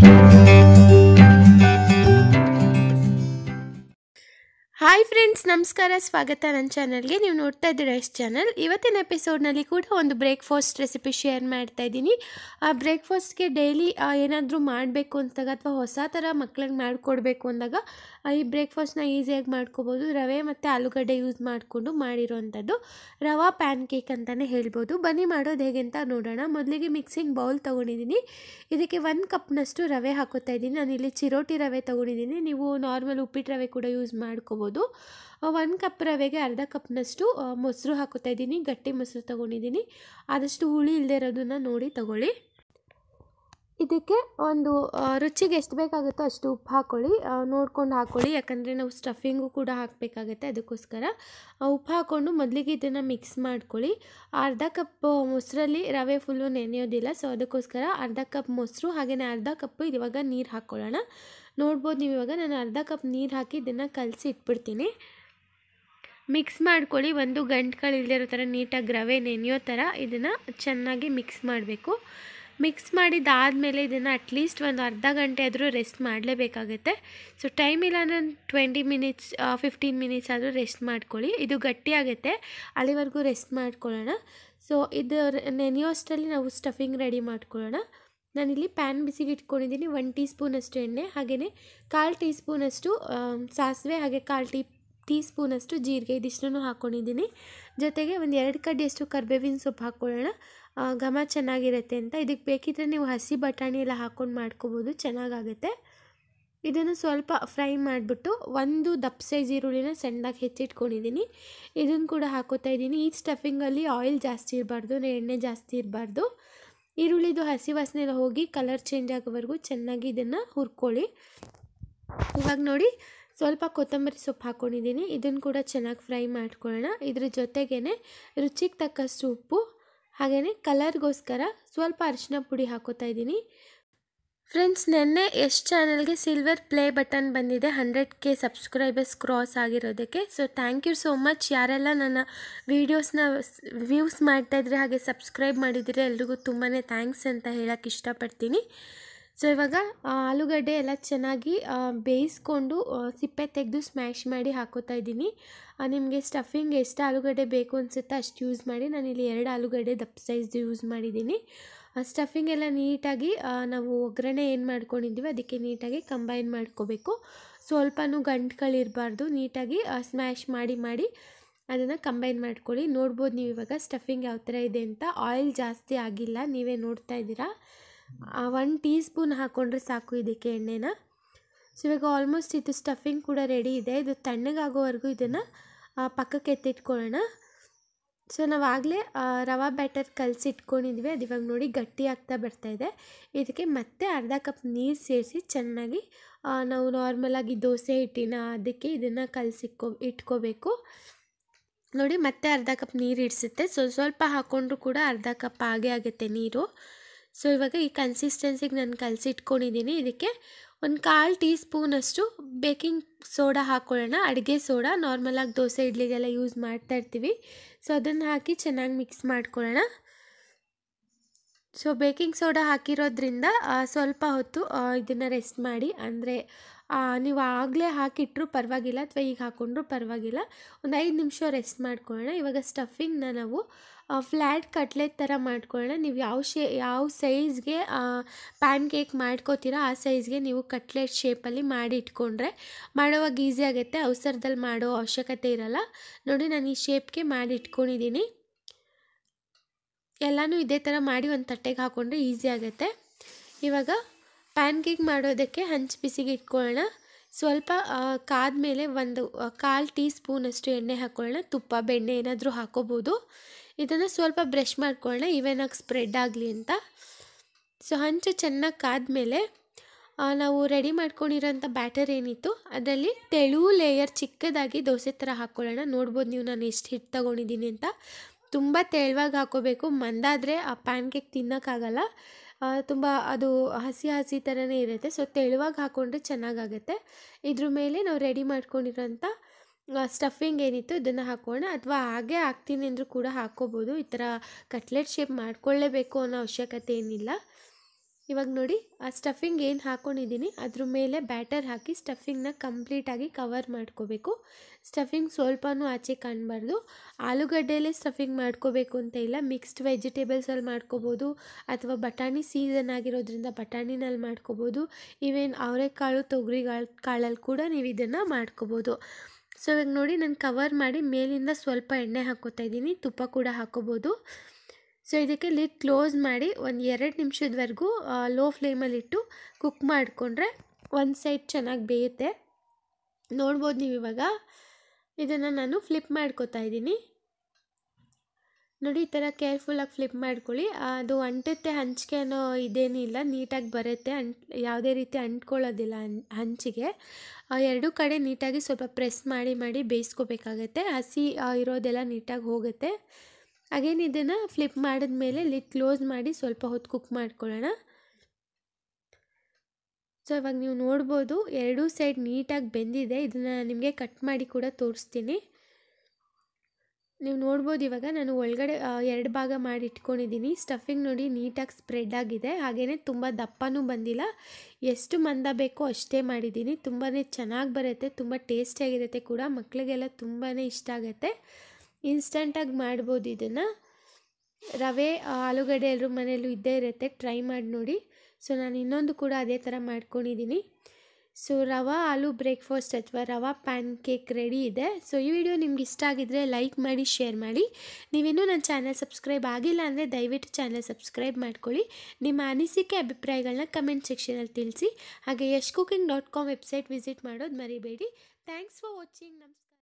Thank you. Hi friends ನಮಸ್ಕಾರ ಸ್ವಾಗತ ನನ್ನ ಚಾನಲ್ಗೆ ನೀವು ನೋಡ್ತಾ ಇದ್ದೀರ ಎಷ್ಟು ಚಾನಲ್ ಇವತ್ತಿನ ಎಪಿಸೋಡ್ನಲ್ಲಿ ಕೂಡ ಒಂದು ಬ್ರೇಕ್ಫಾಸ್ಟ್ ರೆಸಿಪಿ ಶೇರ್ ಮಾಡ್ತಾ ಇದ್ದೀನಿ ಆ ಬ್ರೇಕ್ಫಾಸ್ಟ್ಗೆ ಡೈಲಿ ಏನಾದರೂ ಮಾಡಬೇಕು ಅಂತಾಗ ಅಥವಾ ಹೊಸ ಥರ ಮಕ್ಳಿಗೆ ಮಾಡಿಕೊಡ್ಬೇಕು ಅಂದಾಗ ಈ ಬ್ರೇಕ್ಫಾಸ್ಟ್ನ ಈಸಿಯಾಗಿ ಮಾಡ್ಕೋಬೋದು ರವೆ ಮತ್ತು ಆಲೂಗಡ್ಡೆ ಯೂಸ್ ಮಾಡಿಕೊಂಡು ಮಾಡಿರೋವಂಥದ್ದು ರವೆ ಪ್ಯಾನ್ ಕೇಕ್ ಅಂತಲೇ ಹೇಳ್ಬೋದು ಬನ್ನಿ ಮಾಡೋದು ಹೇಗೆ ಅಂತ ನೋಡೋಣ ಮೊದಲಿಗೆ ಮಿಕ್ಸಿಂಗ್ ಬೌಲ್ ತೊಗೊಂಡಿದ್ದೀನಿ ಇದಕ್ಕೆ ಒಂದು ಕಪ್ನಷ್ಟು ರವೆ ಹಾಕೋತಾ ಇದ್ದೀನಿ ನಾನಿಲ್ಲಿ ಚಿರೋಟಿ ರವೆ ತೊಗೊಂಡಿದ್ದೀನಿ ನೀವು ನಾರ್ಮಲ್ ಉಪ್ಪಿಟ್ಟು ರವೆ ಕೂಡ ಯೂಸ್ ಮಾಡ್ಕೋಬೋದು ಒಂದು ಕಪ್ ರವೆಗೆ ಅರ್ಧ ಕಪ್ನಷ್ಟು ಮೊಸರು ಹಾಕುತ್ತಾ ಇದ್ದೀನಿ ಗಟ್ಟಿ ಮೊಸರು ತೊಗೊಂಡಿದ್ದೀನಿ ಆದಷ್ಟು ಹುಳಿ ಇಲ್ಲದೆ ಇರೋದನ್ನು ನೋಡಿ ತಗೊಳ್ಳಿ ಇದಕ್ಕೆ ಒಂದು ರುಚಿಗೆ ಎಷ್ಟು ಬೇಕಾಗುತ್ತೋ ಅಷ್ಟು ಉಪ್ಪು ಹಾಕ್ಕೊಳ್ಳಿ ನೋಡ್ಕೊಂಡು ಹಾಕ್ಕೊಳ್ಳಿ ಯಾಕಂದರೆ ನಾವು ಸ್ಟಫಿಂಗು ಕೂಡ ಹಾಕಬೇಕಾಗತ್ತೆ ಅದಕ್ಕೋಸ್ಕರ ಉಪ್ಪು ಹಾಕ್ಕೊಂಡು ಮೊದಲಿಗೆ ಇದನ್ನು ಮಿಕ್ಸ್ ಮಾಡ್ಕೊಳ್ಳಿ ಅರ್ಧ ಕಪ್ ಮೊಸರಲ್ಲಿ ರವೆ ಫುಲ್ಲು ನೆನೆಯೋದಿಲ್ಲ ಸೊ ಅದಕ್ಕೋಸ್ಕರ ಅರ್ಧ ಕಪ್ ಮೊಸರು ಹಾಗೆಯೇ ಅರ್ಧ ಕಪ್ಪು ಇವಾಗ ನೀರು ಹಾಕ್ಕೊಳ್ಳೋಣ ನೋಡ್ಬೋದು ನೀವು ಇವಾಗ ನಾನು ಅರ್ಧ ಕಪ್ ನೀರು ಹಾಕಿ ಇದನ್ನು ಕಲಸಿ ಇಟ್ಬಿಡ್ತೀನಿ ಮಿಕ್ಸ್ ಮಾಡ್ಕೊಳ್ಳಿ ಒಂದು ಇಲ್ಲದಿರೋ ಥರ ನೀಟಾಗಿ ರವೆ ನೆನೆಯೋ ಥರ ಇದನ್ನು ಚೆನ್ನಾಗಿ ಮಿಕ್ಸ್ ಮಾಡಬೇಕು ಮಿಕ್ಸ್ ಮಾಡಿದ್ದಾದಮೇಲೆ ಇದನ್ನು ಅಟ್ಲೀಸ್ಟ್ ಒಂದು ಅರ್ಧ ಗಂಟೆ ಆದರೂ ರೆಸ್ಟ್ ಮಾಡಲೇಬೇಕಾಗುತ್ತೆ ಸೊ ಟೈಮ್ ಇಲ್ಲ ಒಂದು ಟ್ವೆಂಟಿ ಮಿನಿಟ್ಸ್ ಫಿಫ್ಟೀನ್ ಮಿನಿಟ್ಸ್ ಆದರೂ ರೆಸ್ಟ್ ಮಾಡ್ಕೊಳ್ಳಿ ಇದು ಗಟ್ಟಿಯಾಗುತ್ತೆ ಅಲ್ಲಿವರೆಗೂ ರೆಸ್ಟ್ ಮಾಡ್ಕೊಳ್ಳೋಣ ಸೊ ಇದು ಅಷ್ಟರಲ್ಲಿ ನಾವು ಸ್ಟಫಿಂಗ್ ರೆಡಿ ಮಾಡ್ಕೊಳ್ಳೋಣ ನಾನಿಲ್ಲಿ ಪ್ಯಾನ್ ಬಿಸಿಗೆ ಇಟ್ಕೊಂಡಿದ್ದೀನಿ ಒನ್ ಟೀ ಸ್ಪೂನಷ್ಟು ಎಣ್ಣೆ ಹಾಗೆಯೇ ಕಾಲು ಟೀ ಸ್ಪೂನಷ್ಟು ಸಾಸಿವೆ ಹಾಗೆ ಕಾಲು ಟೀ ಟೀ ಸ್ಪೂನಷ್ಟು ಜೀರಿಗೆ ಇದಿಷ್ಟನ್ನು ಹಾಕ್ಕೊಂಡಿದ್ದೀನಿ ಜೊತೆಗೆ ಒಂದು ಎರಡು ಕಡ್ಡಿಯಷ್ಟು ಕರ್ಬೇವಿನ ಸೊಪ್ಪು ಹಾಕ್ಕೊಳ್ಳೋಣ ಘಮ ಚೆನ್ನಾಗಿರುತ್ತೆ ಅಂತ ಇದಕ್ಕೆ ಬೇಕಿದ್ದರೆ ನೀವು ಹಸಿ ಬಟಾಣಿ ಎಲ್ಲ ಹಾಕ್ಕೊಂಡು ಮಾಡ್ಕೋಬೋದು ಚೆನ್ನಾಗಾಗುತ್ತೆ ಇದನ್ನು ಸ್ವಲ್ಪ ಫ್ರೈ ಮಾಡಿಬಿಟ್ಟು ಒಂದು ದಪ್ಪ ಸೈಜ್ ಈರುಳ್ಳಿನ ಸಣ್ಣದಾಗಿ ಹೆಚ್ಚಿಟ್ಕೊಂಡಿದ್ದೀನಿ ಇದನ್ನು ಕೂಡ ಹಾಕೋತಾ ಇದ್ದೀನಿ ಈ ಸ್ಟಫಿಂಗಲ್ಲಿ ಆಯಿಲ್ ಜಾಸ್ತಿ ಇರಬಾರ್ದು ಎಣ್ಣೆ ಜಾಸ್ತಿ ಇರಬಾರ್ದು ಈರುಳ್ಳಿದು ಹಸಿ ವಾಸನೆ ಹೋಗಿ ಕಲರ್ ಚೇಂಜ್ ಆಗೋವರೆಗೂ ಚೆನ್ನಾಗಿ ಇದನ್ನು ಹುರ್ಕೊಳ್ಳಿ ಇವಾಗ ನೋಡಿ ಸ್ವಲ್ಪ ಕೊತ್ತಂಬರಿ ಸೊಪ್ಪು ಹಾಕ್ಕೊಂಡಿದ್ದೀನಿ ಇದನ್ನು ಕೂಡ ಚೆನ್ನಾಗಿ ಫ್ರೈ ಮಾಡ್ಕೊಳ್ಳೋಣ ಇದ್ರ ಜೊತೆಗೇ ರುಚಿಗೆ ತಕ್ಕ ಉಪ್ಪು ಹಾಗೆಯೇ ಕಲರ್ಗೋಸ್ಕರ ಸ್ವಲ್ಪ ಅರಿಶಿನ ಪುಡಿ ಹಾಕೋತಾ ಇದ್ದೀನಿ ಫ್ರೆಂಡ್ಸ್ ನಿನ್ನೆ ಯಶ್ ಚಾನಲ್ಗೆ ಸಿಲ್ವರ್ ಪ್ಲೇ ಬಟನ್ ಬಂದಿದೆ ಹಂಡ್ರೆಡ್ ಕೆ ಸಬ್ಸ್ಕ್ರೈಬರ್ಸ್ ಕ್ರಾಸ್ ಆಗಿರೋದಕ್ಕೆ so thank you so much ಯಾರೆಲ್ಲ ನನ್ನ ವೀಡಿಯೋಸ್ನ ವ್ಯೂಸ್ ಮಾಡ್ತಾಯಿದ್ರೆ ಹಾಗೆ ಸಬ್ಸ್ಕ್ರೈಬ್ ಮಾಡಿದರೆ ಎಲ್ರಿಗೂ ತುಂಬಾ ಥ್ಯಾಂಕ್ಸ್ ಅಂತ ಹೇಳೋಕ್ಕೆ ಇಷ್ಟಪಡ್ತೀನಿ ಸೊ ಇವಾಗ ಆಲೂಗಡ್ಡೆ ಎಲ್ಲ ಚೆನ್ನಾಗಿ ಬೇಯಿಸ್ಕೊಂಡು ಸಿಪ್ಪೆ ತೆಗೆದು ಸ್ಮ್ಯಾಶ್ ಮಾಡಿ ಹಾಕೋತಾ ಇದ್ದೀನಿ ನಿಮಗೆ ಸ್ಟಫಿಂಗ್ ಎಷ್ಟು ಆಲೂಗಡ್ಡೆ ಬೇಕು ಅನಿಸುತ್ತೆ ಅಷ್ಟು ಯೂಸ್ ಮಾಡಿ ನಾನಿಲ್ಲಿ ಎರಡು ಆಲೂಗಡ್ಡೆ ದಪ್ಪ ಸೈಜ್ದು ಯೂಸ್ ಮಾಡಿದ್ದೀನಿ ಸ್ಟಫಿಂಗ್ ಎಲ್ಲ ನೀಟಾಗಿ ನಾವು ಒಗ್ಗರಣೆ ಏನು ಮಾಡ್ಕೊಂಡಿದ್ದೀವಿ ಅದಕ್ಕೆ ನೀಟಾಗಿ ಕಂಬೈನ್ ಮಾಡ್ಕೋಬೇಕು ಸ್ವಲ್ಪನೂ ಗಂಟುಗಳಿರಬಾರ್ದು ನೀಟಾಗಿ ಸ್ಮ್ಯಾಶ್ ಮಾಡಿ ಮಾಡಿ ಅದನ್ನು ಕಂಬೈನ್ ಮಾಡ್ಕೊಳ್ಳಿ ನೋಡ್ಬೋದು ನೀವು ಇವಾಗ ಸ್ಟಫಿಂಗ್ ಯಾವ ಥರ ಇದೆ ಅಂತ ಆಯಿಲ್ ಜಾಸ್ತಿ ಆಗಿಲ್ಲ ನೀವೇ ನೋಡ್ತಾ ಇದ್ದೀರಾ ಒನ್ ಟೀ ಸ್ಪೂನ್ ಹಾಕ್ಕೊಂಡ್ರೆ ಸಾಕು ಇದಕ್ಕೆ ಎಣ್ಣೆನ ಸೊ ಇವಾಗ ಆಲ್ಮೋಸ್ಟ್ ಇದು ಸ್ಟಫಿಂಗ್ ಕೂಡ ರೆಡಿ ಇದೆ ಇದು ತಣ್ಣಗಾಗೋವರೆಗೂ ಇದನ್ನು ಪಕ್ಕಕ್ಕೆ ಎತ್ತಿಟ್ಕೊಳ್ಳೋಣ ಸೊ ನಾವಾಗಲೇ ರವೆ ಬ್ಯಾಟರ್ ಕಲಸಿಟ್ಕೊಂಡಿದ್ವಿ ಅದು ಇವಾಗ ನೋಡಿ ಗಟ್ಟಿ ಆಗ್ತಾ ಬರ್ತಾಯಿದೆ ಇದಕ್ಕೆ ಮತ್ತೆ ಅರ್ಧ ಕಪ್ ನೀರು ಸೇರಿಸಿ ಚೆನ್ನಾಗಿ ನಾವು ನಾರ್ಮಲಾಗಿ ದೋಸೆ ಹಿಟ್ಟಿನ ಅದಕ್ಕೆ ಇದನ್ನು ಕಲಸಿಕ್ಕೊ ಇಟ್ಕೋಬೇಕು ನೋಡಿ ಮತ್ತೆ ಅರ್ಧ ಕಪ್ ನೀರು ಇಡಿಸುತ್ತೆ ಸೊ ಸ್ವಲ್ಪ ಹಾಕ್ಕೊಂಡ್ರೂ ಕೂಡ ಅರ್ಧ ಕಪ್ ಆಗೇ ಆಗುತ್ತೆ ನೀರು ಸೊ ಇವಾಗ ಈ ಕನ್ಸಿಸ್ಟೆನ್ಸಿಗೆ ನಾನು ಕಲಸಿಟ್ಕೊಂಡಿದ್ದೀನಿ ಇದಕ್ಕೆ ಒಂದು ಕಾಲು ಟೀ ಸ್ಪೂನಷ್ಟು ಬೇಕಿಂಗ್ ಸೋಡಾ ಹಾಕ್ಕೊಳ್ಳೋಣ ಅಡುಗೆ ಸೋಡಾ ನಾರ್ಮಲಾಗಿ ದೋಸೆ ಇಡ್ಲಿಗೆಲ್ಲ ಯೂಸ್ ಮಾಡ್ತಾ ಇರ್ತೀವಿ ಸೊ ಅದನ್ನು ಹಾಕಿ ಚೆನ್ನಾಗಿ ಮಿಕ್ಸ್ ಮಾಡ್ಕೊಳ್ಳೋಣ ಸೊ ಬೇಕಿಂಗ್ ಸೋಡಾ ಹಾಕಿರೋದ್ರಿಂದ ಸ್ವಲ್ಪ ಹೊತ್ತು ಇದನ್ನು ರೆಸ್ಟ್ ಮಾಡಿ ಅಂದರೆ ನೀವು ಆಗಲೇ ಹಾಕಿಟ್ಟರು ಪರವಾಗಿಲ್ಲ ಅಥವಾ ಈಗ ಹಾಕ್ಕೊಂಡ್ರೂ ಪರವಾಗಿಲ್ಲ ಒಂದು ಐದು ನಿಮಿಷ ರೆಸ್ಟ್ ಮಾಡ್ಕೊಳ್ಳೋಣ ಇವಾಗ ಸ್ಟಫಿಂಗ್ನ ನಾವು ಫ್ಲ್ಯಾಟ್ ಕಟ್ಲೆಟ್ ಥರ ಮಾಡ್ಕೊಳ್ಳೋಣ ನೀವು ಯಾವ ಶೇ ಯಾವ ಸೈಜ್ಗೆ ಪ್ಯಾನ್ ಕೇಕ್ ಮಾಡ್ಕೋತೀರೋ ಆ ಸೈಜ್ಗೆ ನೀವು ಕಟ್ಲೆಟ್ ಶೇಪಲ್ಲಿ ಮಾಡಿ ಇಟ್ಕೊಂಡ್ರೆ ಮಾಡೋವಾಗ ಈಸಿ ಆಗುತ್ತೆ ಅವಸರದಲ್ಲಿ ಮಾಡೋ ಅವಶ್ಯಕತೆ ಇರಲ್ಲ ನೋಡಿ ನಾನು ಈ ಶೇಪ್ಗೆ ಮಾಡಿ ಇಟ್ಕೊಂಡಿದ್ದೀನಿ ಎಲ್ಲನೂ ಇದೇ ಥರ ಮಾಡಿ ಒಂದು ತಟ್ಟೆಗೆ ಹಾಕ್ಕೊಂಡ್ರೆ ಈಸಿ ಆಗುತ್ತೆ ಇವಾಗ ಪ್ಯಾನ್ ಕೇಕ್ ಮಾಡೋದಕ್ಕೆ ಹೆಂಚು ಬಿಸಿಗೆ ಇಟ್ಕೊಳ್ಳೋಣ ಸ್ವಲ್ಪ ಕಾದ ಮೇಲೆ ಒಂದು ಕಾಲು ಟೀ ಸ್ಪೂನಷ್ಟು ಎಣ್ಣೆ ಹಾಕ್ಕೊಳ್ಳೋಣ ತುಪ್ಪ ಬೆಣ್ಣೆ ಏನಾದರೂ ಹಾಕೋಬೋದು ಇದನ್ನು ಸ್ವಲ್ಪ ಬ್ರಷ್ ಮಾಡ್ಕೊಳ್ಳೋಣ ಇವೇನಾಗಿ ಸ್ಪ್ರೆಡ್ ಆಗಲಿ ಅಂತ ಸೊ ಹಂಚು ಚೆನ್ನಾಗಿ ಮೇಲೆ ನಾವು ರೆಡಿ ಮಾಡ್ಕೊಂಡಿರೋಂಥ ಬ್ಯಾಟರ್ ಏನಿತ್ತು ಅದರಲ್ಲಿ ತೆಳು ಲೇಯರ್ ಚಿಕ್ಕದಾಗಿ ದೋಸೆ ಥರ ಹಾಕ್ಕೊಳ್ಳೋಣ ನೋಡ್ಬೋದು ನೀವು ನಾನು ಎಷ್ಟು ಹಿಟ್ಟು ತೊಗೊಂಡಿದ್ದೀನಿ ಅಂತ ತುಂಬ ತೆಳುವಾಗಿ ಹಾಕೋಬೇಕು ಮಂದಾದರೆ ಆ ಪ್ಯಾನ್ ಕೇಕ್ ತಿನ್ನೋಕ್ಕಾಗಲ್ಲ ತುಂಬ ಅದು ಹಸಿ ಹಸಿ ಥರನೇ ಇರುತ್ತೆ ಸೊ ತೆಳುವಾಗಿ ಹಾಕ್ಕೊಂಡ್ರೆ ಚೆನ್ನಾಗಾಗುತ್ತೆ ಇದ್ರ ಮೇಲೆ ನಾವು ರೆಡಿ ಮಾಡ್ಕೊಂಡಿರೋಂಥ ಸ್ಟಫಿಂಗ್ ಏನಿತ್ತು ಇದನ್ನು ಹಾಕೋಣ ಅಥವಾ ಹಾಗೆ ಹಾಕ್ತೀನಿ ಅಂದರೂ ಕೂಡ ಹಾಕ್ಕೋಬೋದು ಈ ಥರ ಕಟ್ಲೆಟ್ ಶೇಪ್ ಮಾಡ್ಕೊಳ್ಳೇಬೇಕು ಅನ್ನೋ ಅವಶ್ಯಕತೆ ಏನಿಲ್ಲ ಇವಾಗ ನೋಡಿ ಆ ಸ್ಟಫಿಂಗ್ ಏನು ಹಾಕ್ಕೊಂಡಿದ್ದೀನಿ ಅದ್ರ ಮೇಲೆ ಬ್ಯಾಟರ್ ಹಾಕಿ ಸ್ಟಫಿಂಗ್ನ ಕಂಪ್ಲೀಟಾಗಿ ಕವರ್ ಮಾಡ್ಕೋಬೇಕು ಸ್ಟಫಿಂಗ್ ಸ್ವಲ್ಪನೂ ಆಚೆ ಕಾಣಬಾರ್ದು ಆಲೂಗಡ್ಡೆಯಲ್ಲೇ ಸ್ಟಫಿಂಗ್ ಮಾಡ್ಕೋಬೇಕು ಅಂತ ಇಲ್ಲ ಮಿಕ್ಸ್ಡ್ ವೆಜಿಟೇಬಲ್ಸಲ್ಲಿ ಮಾಡ್ಕೋಬೋದು ಅಥವಾ ಬಟಾಣಿ ಸೀಸನ್ ಆಗಿರೋದ್ರಿಂದ ಬಟಾಣಿನಲ್ಲಿ ಮಾಡ್ಕೋಬೋದು ಇವೇನು ಅವರೆಕಾಳು ತೊಗರಿ ಕಾಳಲ್ಲಿ ಕೂಡ ನೀವು ಇದನ್ನು ಮಾಡ್ಕೋಬೋದು ಸೊ ಇವಾಗ ನೋಡಿ ನಾನು ಕವರ್ ಮಾಡಿ ಮೇಲಿಂದ ಸ್ವಲ್ಪ ಎಣ್ಣೆ ಹಾಕೋತಾ ಇದ್ದೀನಿ ತುಪ್ಪ ಕೂಡ ಹಾಕೋಬೋದು ಸೊ ಇದಕ್ಕೆ ಲಿಡ್ ಕ್ಲೋಸ್ ಮಾಡಿ ಒಂದು ಎರಡು ನಿಮಿಷದವರೆಗೂ ಲೋ ಫ್ಲೇಮಲ್ಲಿಟ್ಟು ಕುಕ್ ಮಾಡಿಕೊಂಡ್ರೆ ಒಂದು ಸೈಡ್ ಚೆನ್ನಾಗಿ ಬೇಯುತ್ತೆ ನೋಡ್ಬೋದು ನೀವು ಇವಾಗ ಇದನ್ನು ನಾನು ಫ್ಲಿಪ್ ಮಾಡ್ಕೋತಾ ಇದ್ದೀನಿ ನೋಡಿ ಈ ಥರ ಕೇರ್ಫುಲ್ಲಾಗಿ ಫ್ಲಿಪ್ ಮಾಡ್ಕೊಳ್ಳಿ ಅದು ಅಂಟುತ್ತೆ ಹಂಚಿಕೆ ಅನ್ನೋ ಇದೇನಿಲ್ಲ ನೀಟಾಗಿ ಬರುತ್ತೆ ಅಂಟ್ ಯಾವುದೇ ರೀತಿ ಅಂಟ್ಕೊಳ್ಳೋದಿಲ್ಲ ಹಂಚಿಗೆ ಎರಡೂ ಕಡೆ ನೀಟಾಗಿ ಸ್ವಲ್ಪ ಪ್ರೆಸ್ ಮಾಡಿ ಮಾಡಿ ಬೇಯಿಸ್ಕೋಬೇಕಾಗತ್ತೆ ಹಸಿ ಇರೋದೆಲ್ಲ ನೀಟಾಗಿ ಹೋಗುತ್ತೆ ಅಗೇನ್ ಇದನ್ನು ಫ್ಲಿಪ್ ಮಾಡಿದ ಮೇಲೆ ಲಿಟ್ ಕ್ಲೋಸ್ ಮಾಡಿ ಸ್ವಲ್ಪ ಹೊತ್ತು ಕುಕ್ ಮಾಡ್ಕೊಳ್ಳೋಣ ಸೊ ಇವಾಗ ನೀವು ನೋಡ್ಬೋದು ಎರಡೂ ಸೈಡ್ ನೀಟಾಗಿ ಬೆಂದಿದೆ ಇದನ್ನು ನಿಮಗೆ ಕಟ್ ಮಾಡಿ ಕೂಡ ತೋರಿಸ್ತೀನಿ ನೀವು ನೋಡ್ಬೋದು ಇವಾಗ ನಾನು ಒಳಗಡೆ ಎರಡು ಭಾಗ ಮಾಡಿ ಇಟ್ಕೊಂಡಿದ್ದೀನಿ ಸ್ಟಫಿಂಗ್ ನೋಡಿ ನೀಟಾಗಿ ಸ್ಪ್ರೆಡ್ ಆಗಿದೆ ಹಾಗೆಯೇ ತುಂಬ ದಪ್ಪನೂ ಬಂದಿಲ್ಲ ಎಷ್ಟು ಮಂದ ಬೇಕೋ ಅಷ್ಟೇ ಮಾಡಿದ್ದೀನಿ ತುಂಬಾ ಚೆನ್ನಾಗಿ ಬರುತ್ತೆ ತುಂಬ ಟೇಸ್ಟಿಯಾಗಿರುತ್ತೆ ಕೂಡ ಮಕ್ಕಳಿಗೆಲ್ಲ ತುಂಬಾ ಇಷ್ಟ ಆಗುತ್ತೆ ಇನ್ಸ್ಟಂಟಾಗಿ ಮಾಡ್ಬೋದು ಇದನ್ನು ರವೆ ಆಲೂಗಡ್ಡೆ ಎಲ್ಲರೂ ಮನೆಯಲ್ಲೂ ಇದ್ದೇ ಇರುತ್ತೆ ಟ್ರೈ ಮಾಡಿ ನೋಡಿ ಸೊ ನಾನು ಇನ್ನೊಂದು ಕೂಡ ಅದೇ ಥರ ಮಾಡ್ಕೊಂಡಿದ್ದೀನಿ ಸೊ ರವಾ ಆಲೂ ಬ್ರೇಕ್ಫಾಸ್ಟ್ ಅಥವಾ ರವಾ ಪ್ಯಾನ್ ಕೇಕ್ ರೆಡಿ ಇದೆ ಸೊ ಈ ವಿಡಿಯೋ ನಿಮ್ಗೆ ಇಷ್ಟ ಆಗಿದ್ದರೆ ಲೈಕ್ ಮಾಡಿ ಶೇರ್ ಮಾಡಿ ನೀವಿನ್ನೂ ನನ್ನ ಚಾನಲ್ ಸಬ್ಸ್ಕ್ರೈಬ್ ಆಗಿಲ್ಲ ಅಂದರೆ ದಯವಿಟ್ಟು ಚಾನಲ್ ಸಬ್ಸ್ಕ್ರೈಬ್ ಮಾಡ್ಕೊಳ್ಳಿ ನಿಮ್ಮ ಅನಿಸಿಕೆ ಅಭಿಪ್ರಾಯಗಳನ್ನ ಕಮೆಂಟ್ ಸೆಕ್ಷನಲ್ಲಿ ತಿಳಿಸಿ ಹಾಗೆ Yash cooking dot com website visit ಮಾಡೋದು ಮರಿಬೇಡಿ ಥ್ಯಾಂಕ್ಸ್ ಫಾರ್ ವಾಚಿಂಗ್ ನಮ್ಮ